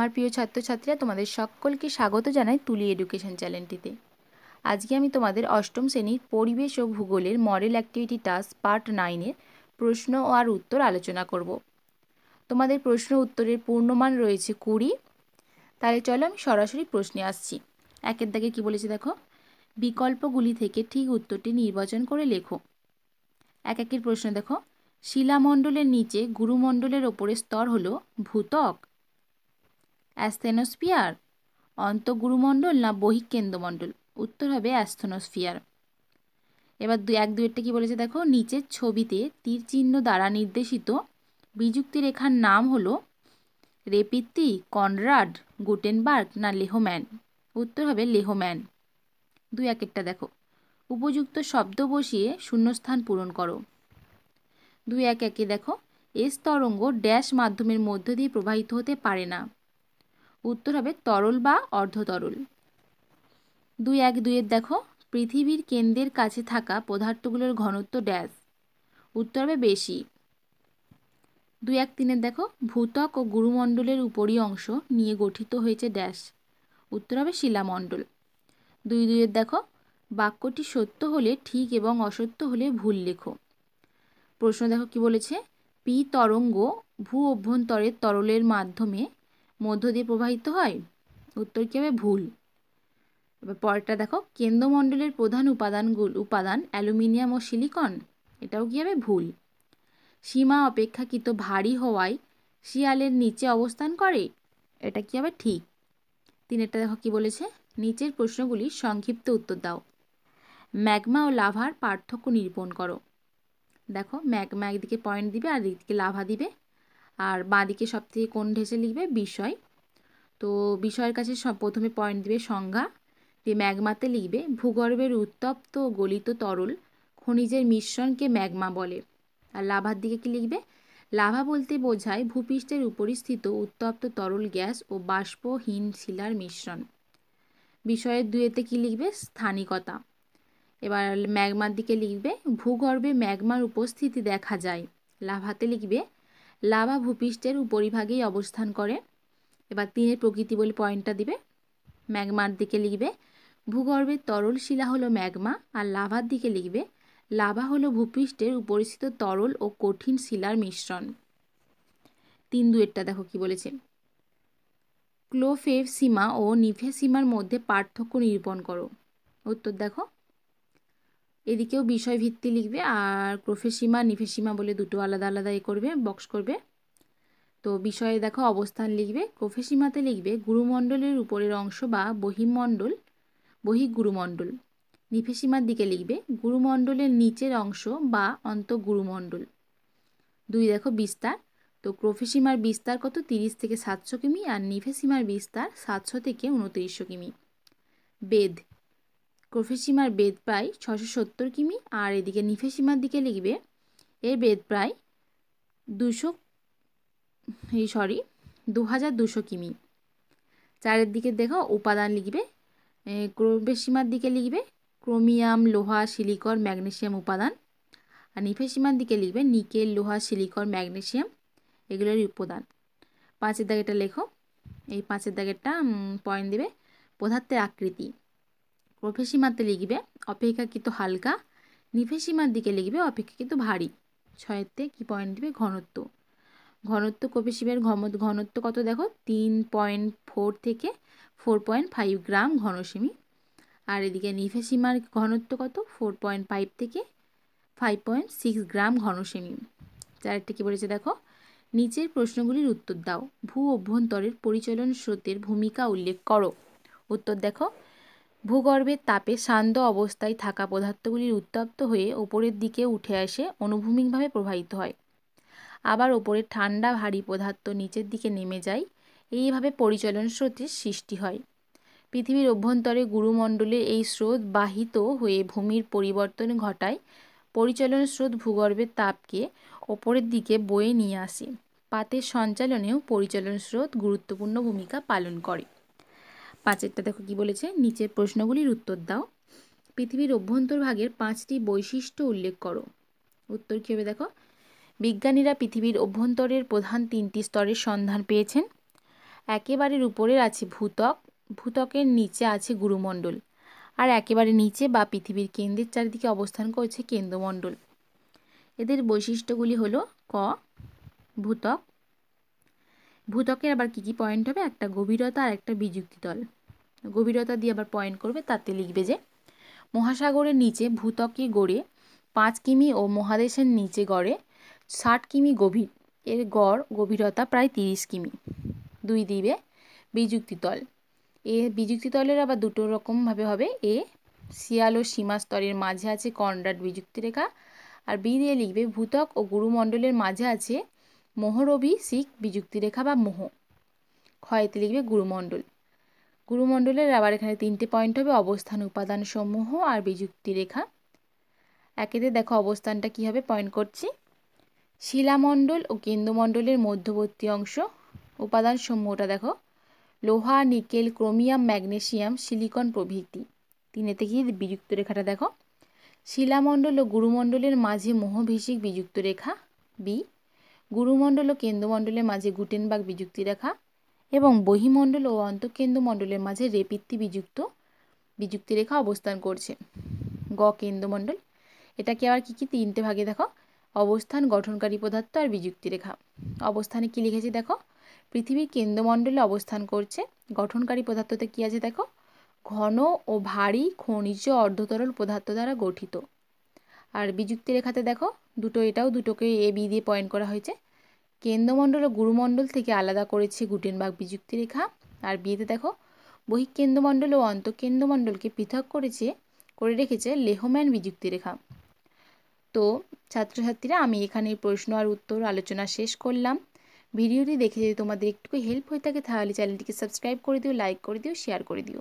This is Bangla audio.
আমার প্রিয় ছাত্রছাত্রীরা তোমাদের সকলকে স্বাগত জানাই তুলি এডুকেশন চ্যানেলটিতে আজকে আমি তোমাদের অষ্টম শ্রেণীর পরিবেশ ও ভূগোলের মডেল অ্যাক্টিভিটি টাস্ক পার্ট নাইনের প্রশ্ন ও আর উত্তর আলোচনা করব তোমাদের প্রশ্ন উত্তরের পূর্ণমান রয়েছে কুড়ি তাহলে চলো আমি সরাসরি প্রশ্নে আসছি একের দাগে কি বলেছে দেখো বিকল্পগুলি থেকে ঠিক উত্তরটি নির্বাচন করে লেখো এক একের প্রশ্ন দেখো শিলামণ্ডলের নিচে গুরুমণ্ডলের ওপরে স্তর হল ভূতক অ্যাস্থেনোস্ফিয়ার অন্তঃগুরুমণ্ডল না বহিঃকেন্দ্রমণ্ডল উত্তর হবে অ্যাস্থেনোস্ফিয়ার এবার দু এক দুয়েরটা কী বলেছে দেখো নিচের ছবিতে তীর চিহ্ন দ্বারা নির্দেশিত বিযুক্তি রেখার নাম হলো রেপিত্তি কনরাড গুটেনবার্গ না লেহম্যান উত্তর হবে লেহম্যান দুই একটা দেখো উপযুক্ত শব্দ বসিয়ে শূন্যস্থান পূরণ করো দুই এক একে দেখো এস তরঙ্গ ড্যাশ মাধ্যমের মধ্য দিয়ে প্রবাহিত হতে পারে না উত্তর হবে তরল বা অর্ধতরল দুই এক দুইয়ের দেখো পৃথিবীর কেন্দ্রের কাছে থাকা পদার্থগুলোর ঘনত্ব ড্যাশ উত্তর হবে বেশি দুই এক তিনের দেখো ভূতক ও গুরুমণ্ডলের উপরই অংশ নিয়ে গঠিত হয়েছে ড্যাশ উত্তর হবে শিলামণ্ডল দুই দুইয়ের দেখো বাক্যটি সত্য হলে ঠিক এবং অসত্য হলে ভুল লেখো প্রশ্ন দেখো কি বলেছে পি তরঙ্গ ভূ অভ্যন্তরের তরলের মাধ্যমে মধ্য দিয়ে প্রবাহিত হয় উত্তর কী হবে ভুল এবার পরটা দেখো কেন্দ্রমণ্ডলের প্রধান উপাদানগুলো উপাদান অ্যালুমিনিয়াম ও সিলিকন এটাও কী হবে ভুল সীমা অপেক্ষাকৃত ভারী হওয়ায় শিয়ালের নিচে অবস্থান করে এটা কী হবে ঠিক তিনেরটা দেখো কি বলেছে নিচের প্রশ্নগুলি সংক্ষিপ্ত উত্তর দাও ম্যাগমা ও লাভার পার্থক্য নিরূপণ করো দেখো ম্যাগমা একদিকে পয়েন্ট দিবে আর একদিকে লাভা দিবে আর বাঁদিকে সব থেকে কোন ঢেসে লিখবে বিষয় তো বিষয়ের কাছে সব প্রথমে পয়েন্ট দিবে সংজ্ঞা দিয়ে ম্যাগমাতে লিখবে ভূগর্ভের উত্তপ্ত গলিত তরল খনিজের মিশ্রণকে ম্যাগমা বলে আর লাভার দিকে কি লিখবে লাভা বলতে বোঝায় ভূপৃষ্ঠের স্থিত উত্তপ্ত তরল গ্যাস ও বাষ্পহীন শিলার মিশ্রণ বিষয়ের দুয়েতে কি লিখবে স্থানিকতা এবার ম্যাগমার দিকে লিখবে ভূগর্ভে ম্যাগমার উপস্থিতি দেখা যায় লাভাতে লিখবে লাভা ভূপৃষ্ঠের উপরিভাগেই অবস্থান করে এবার তিনের প্রকৃতি বলে পয়েন্টটা দিবে ম্যাগমার দিকে লিখবে ভূগর্ভের তরল শিলা হলো ম্যাগমা আর লাভার দিকে লিখবে লাভা হলো ভূপৃষ্ঠের উপরিস্থিত তরল ও কঠিন শিলার মিশ্রণ তিন দুয়েরটা দেখো কি বলেছে ক্লোফেভ সীমা ও নিভে সীমার মধ্যে পার্থক্য নিরূপণ করো উত্তর দেখো এদিকেও বিষয়ভিত্তি লিখবে আর ক্রোফে সীমা সীমা বলে দুটো আলাদা আলাদা এ করবে বক্স করবে তো বিষয়ে দেখো অবস্থান লিখবে ক্রোফেসীমাতে সীমাতে লিখবে গুরুমণ্ডলের উপরের অংশ বা বহিমণ্ডল বহিগুরুমণ্ডল নিফে সীমার দিকে লিখবে গুরুমণ্ডলের নিচের অংশ বা অন্তঃগুরুমণ্ডল দুই দেখো বিস্তার তো ক্রোফে সীমার বিস্তার কত তিরিশ থেকে সাতশো কিমি আর নিফে সীমার বিস্তার সাতশো থেকে উনত্রিশশো কিমি বেদ গভীরসীমার বেদ প্রায় ছশো সত্তর কিমি আর এদিকে নিফেসীমার দিকে লিখবে এর বেদ প্রায় দুশো এই সরি দু হাজার দুশো কিমি চারের দিকে দেখো উপাদান লিখবে ক্রোবেসীমার দিকে লিখবে ক্রোমিয়াম লোহা সিলিকর ম্যাগনেসিয়াম উপাদান আর নিফেসীমার দিকে লিখবে নিকেল লোহা সিলিকর ম্যাগনেসিয়াম এগুলোরই উপাদান পাঁচের দাগেটা লেখো এই পাঁচের দাগেরটা পয়েন্ট দেবে পদার্থের আকৃতি অপেসীমাতে লিখবে অপেক্ষাকৃত হালকা নিভেসীমার দিকে লিখবে অপেক্ষাকৃত ভারী থেকে কি পয়েন্ট দিবে ঘনত্ব ঘনত্ব কপিসীমের ঘম ঘনত্ব কত দেখো তিন পয়েন্ট ফোর থেকে ফোর পয়েন্ট ফাইভ গ্রাম ঘনসীমি আর এদিকে নিভেসীমার ঘনত্ব কত ফোর পয়েন্ট ফাইভ থেকে ফাইভ পয়েন্ট সিক্স গ্রাম ঘনসেমি চারটি কী বলেছে দেখো নিচের প্রশ্নগুলির উত্তর দাও ভূ অভ্যন্তরের পরিচলন স্রোতের ভূমিকা উল্লেখ করো উত্তর দেখো ভূগর্ভের তাপে শান্ত অবস্থায় থাকা পদার্থগুলি উত্তপ্ত হয়ে ওপরের দিকে উঠে আসে অনুভূমিকভাবে প্রবাহিত হয় আবার ওপরে ঠান্ডা ভারী পদার্থ নিচের দিকে নেমে যায় এইভাবে পরিচলন স্রোতের সৃষ্টি হয় পৃথিবীর অভ্যন্তরে গুরুমণ্ডলে এই স্রোত বাহিত হয়ে ভূমির পরিবর্তন ঘটায় পরিচলন স্রোত ভূগর্ভের তাপকে ওপরের দিকে বয়ে নিয়ে আসে পাতের সঞ্চালনেও পরিচলন স্রোত গুরুত্বপূর্ণ ভূমিকা পালন করে পাঁচেরটা দেখো কি বলেছে নিচের প্রশ্নগুলির উত্তর দাও পৃথিবীর অভ্যন্তরভাগের পাঁচটি বৈশিষ্ট্য উল্লেখ করো উত্তর কী হবে দেখো বিজ্ঞানীরা পৃথিবীর অভ্যন্তরের প্রধান তিনটি স্তরের সন্ধান পেয়েছেন একেবারের উপরের আছে ভূতক ভূতকের নিচে আছে গুরুমণ্ডল আর একেবারে নিচে বা পৃথিবীর কেন্দ্রের চারিদিকে অবস্থান করছে কেন্দ্রমণ্ডল এদের বৈশিষ্ট্যগুলি হলো ক ভূতক ভূতকের আবার কি কি পয়েন্ট হবে একটা গভীরতা আর একটা বিযুক্তি তল গভীরতা দিয়ে আবার পয়েন্ট করবে তাতে লিখবে যে মহাসাগরের নিচে ভূতকে গড়ে পাঁচ কিমি ও মহাদেশের নিচে গড়ে ষাট কিমি গভীর এর গড় গভীরতা প্রায় তিরিশ কিমি দুই দিবে বিযুক্তি তল এ বিযুক্তি তলের আবার দুটো রকমভাবে হবে এ শিয়াল ও সীমা স্তরের মাঝে আছে কর্ডাট বিযুক্তি রেখা আর বি দিয়ে লিখবে ভূতক ও গুরুমণ্ডলের মাঝে আছে মোহরবি শিখ বিযুক্তি রেখা বা মোহ ক্ষয়তে লিখবে গুরুমণ্ডল গুরুমণ্ডলের আবার এখানে তিনটে পয়েন্ট হবে অবস্থান উপাদান সমূহ আর বিযুক্তি রেখা একেতে দেখো অবস্থানটা কিভাবে পয়েন্ট করছি শিলামণ্ডল ও কেন্দ্রমণ্ডলের মধ্যবর্তী অংশ উপাদান সমূহটা দেখো লোহা নিকেল ক্রোমিয়াম ম্যাগনেশিয়াম সিলিকন প্রভৃতি তিনেতে কি বিযুক্ত রেখাটা দেখো শিলামণ্ডল ও গুরুমণ্ডলের মাঝে মোহভিষিক বিযুক্ত রেখা বি গুরুমণ্ডল ও কেন্দ্রমণ্ডলের মাঝে গুটেনবাগ বিযুক্তি রেখা এবং বহিমণ্ডল ও অন্তঃকেন্দ্রমণ্ডলের মাঝে রেপিত্তি বিযুক্ত বিযুক্তি রেখা অবস্থান করছে গ কেন্দ্রমণ্ডল এটাকে আবার কী কী তিনটে ভাগে দেখো অবস্থান গঠনকারী পদার্থ আর বিযুক্তি রেখা অবস্থানে কী লিখেছে দেখো পৃথিবীর কেন্দ্রমণ্ডলে অবস্থান করছে গঠনকারী পদার্থতে কী আছে দেখো ঘন ও ভারী খনিজ অর্ধতরল পদার্থ দ্বারা গঠিত আর বিযুক্তি রেখাতে দেখো দুটো এটাও দুটোকে এ বি দিয়ে পয়েন্ট করা হয়েছে কেন্দ্রমণ্ডল ও গুরুমণ্ডল থেকে আলাদা করেছে গুটেনবাগ বিযুক্তি রেখা আর বিয়েতে দেখো বহিঃকেন্দ্রমণ্ডল ও অন্তঃকেন্দ্রমণ্ডলকে পৃথক করেছে করে রেখেছে লেহম্যান বিযুক্তি রেখা তো ছাত্রছাত্রীরা আমি এখানে প্রশ্ন আর উত্তর আলোচনা শেষ করলাম ভিডিওটি দেখে যদি তোমাদের একটু হেল্প হয়ে থাকে তাহলে চ্যানেলটিকে সাবস্ক্রাইব করে দিও লাইক করে দিও শেয়ার করে দিও